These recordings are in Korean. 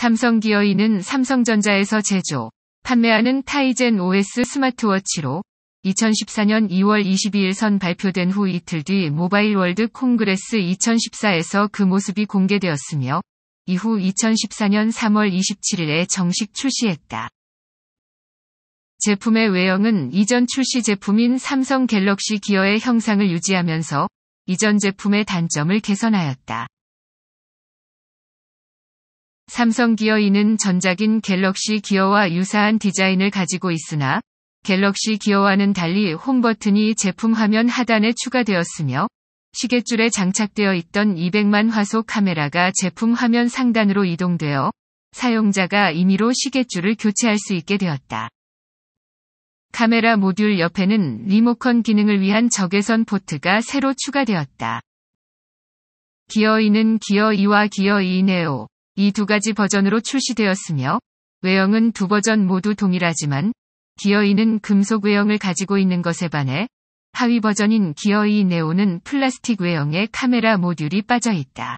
삼성 기어이는 삼성전자에서 제조, 판매하는 타이젠 OS 스마트워치로 2014년 2월 22일 선 발표된 후 이틀 뒤 모바일 월드 콩그레스 2014에서 그 모습이 공개되었으며 이후 2014년 3월 27일에 정식 출시했다. 제품의 외형은 이전 출시 제품인 삼성 갤럭시 기어의 형상을 유지하면서 이전 제품의 단점을 개선하였다. 삼성 기어이는 전작인 갤럭시 기어와 유사한 디자인을 가지고 있으나 갤럭시 기어와는 달리 홈 버튼이 제품 화면 하단에 추가되었으며 시계줄에 장착되어 있던 200만 화소 카메라가 제품 화면 상단으로 이동되어 사용자가 임의로 시계줄을 교체할 수 있게 되었다. 카메라 모듈 옆에는 리모컨 기능을 위한 적외선 포트가 새로 추가되었다. 기어이는 기어2와 기어2네오, 이두 가지 버전으로 출시되었으며 외형은 두 버전 모두 동일하지만 기어이는 금속 외형을 가지고 있는 것에 반해 하위 버전인 기어이 e 네오는 플라스틱 외형의 카메라 모듈이 빠져 있다.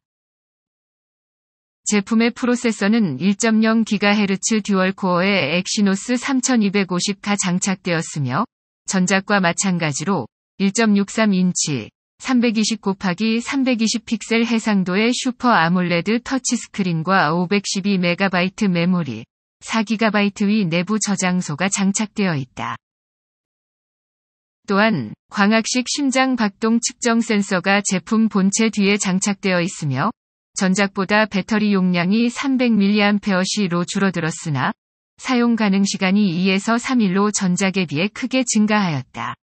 제품의 프로세서는 1.0GHz 듀얼 코어의 엑시노스 3250가 장착되었으며 전작과 마찬가지로 1.63인치 3 2 9 곱하기 320 픽셀 해상도의 슈퍼 아몰레드 터치스크린과 512MB 메모리, 4GB 위 내부 저장소가 장착되어 있다. 또한 광학식 심장 박동 측정 센서가 제품 본체 뒤에 장착되어 있으며 전작보다 배터리 용량이 300mAh로 줄어들었으나 사용 가능 시간이 2에서 3일로 전작에 비해 크게 증가하였다.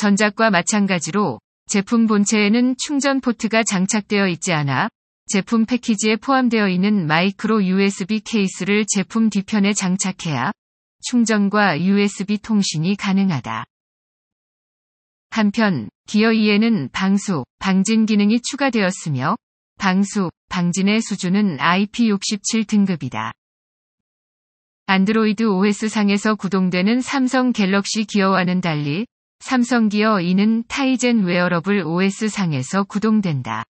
전작과 마찬가지로 제품 본체에는 충전 포트가 장착되어 있지 않아 제품 패키지에 포함되어 있는 마이크로 USB 케이스를 제품 뒤편에 장착해야 충전과 USB 통신이 가능하다. 한편 기어 2에는 방수, 방진 기능이 추가되었으며 방수, 방진의 수준은 IP67 등급이다. 안드로이드 OS 상에서 구동되는 삼성 갤럭시 기어와는 달리 삼성기어 이는 타이젠 웨어러블 OS상에서 구동된다.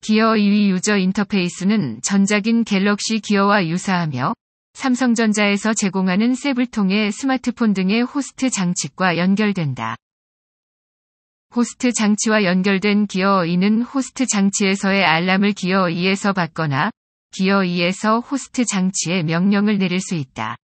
기어 2위 유저 인터페이스는 전작인 갤럭시 기어와 유사하며 삼성전자에서 제공하는 셉을 통해 스마트폰 등의 호스트 장치과 연결된다. 호스트 장치와 연결된 기어 2는 호스트 장치에서의 알람을 기어 2에서 받거나 기어 2에서 호스트 장치에 명령을 내릴 수 있다.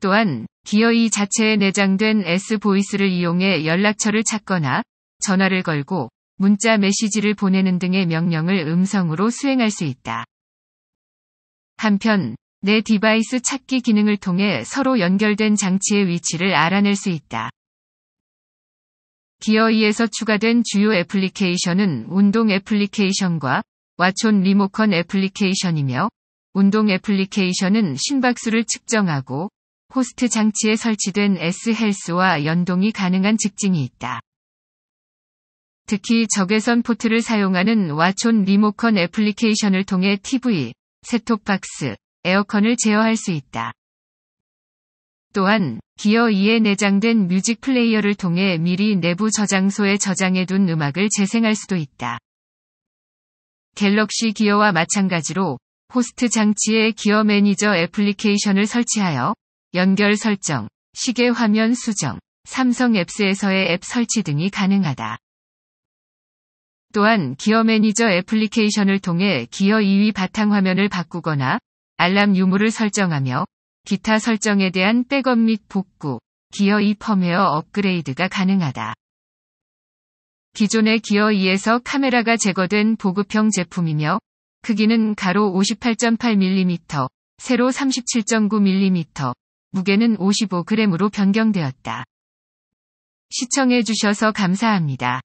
또한 기어이 자체에 내장된 S-보이스를 이용해 연락처를 찾거나 전화를 걸고 문자 메시지를 보내는 등의 명령을 음성으로 수행할 수 있다. 한편 내 디바이스 찾기 기능을 통해 서로 연결된 장치의 위치를 알아낼 수 있다. 기어이에서 추가된 주요 애플리케이션은 운동 애플리케이션과 와촌 리모컨 애플리케이션이며 운동 애플리케이션은 심박수를 측정하고 호스트 장치에 설치된 S헬스와 연동이 가능한 직징이 있다. 특히 적외선 포트를 사용하는 와촌 리모컨 애플리케이션을 통해 TV, 셋톱박스, 에어컨을 제어할 수 있다. 또한 기어 2에 내장된 뮤직 플레이어를 통해 미리 내부 저장소에 저장해둔 음악을 재생할 수도 있다. 갤럭시 기어와 마찬가지로 호스트 장치에 기어 매니저 애플리케이션을 설치하여 연결 설정, 시계 화면 수정, 삼성 앱스에서의 앱 설치 등이 가능하다. 또한 기어 매니저 애플리케이션을 통해 기어 2위 바탕화면을 바꾸거나 알람 유무를 설정하며 기타 설정에 대한 백업 및 복구, 기어 2 펌웨어 업그레이드가 가능하다. 기존의 기어 2에서 카메라가 제거된 보급형 제품이며 크기는 가로 58.8mm, 세로 37.9mm, 무게는 55g으로 변경되었다. 시청해주셔서 감사합니다.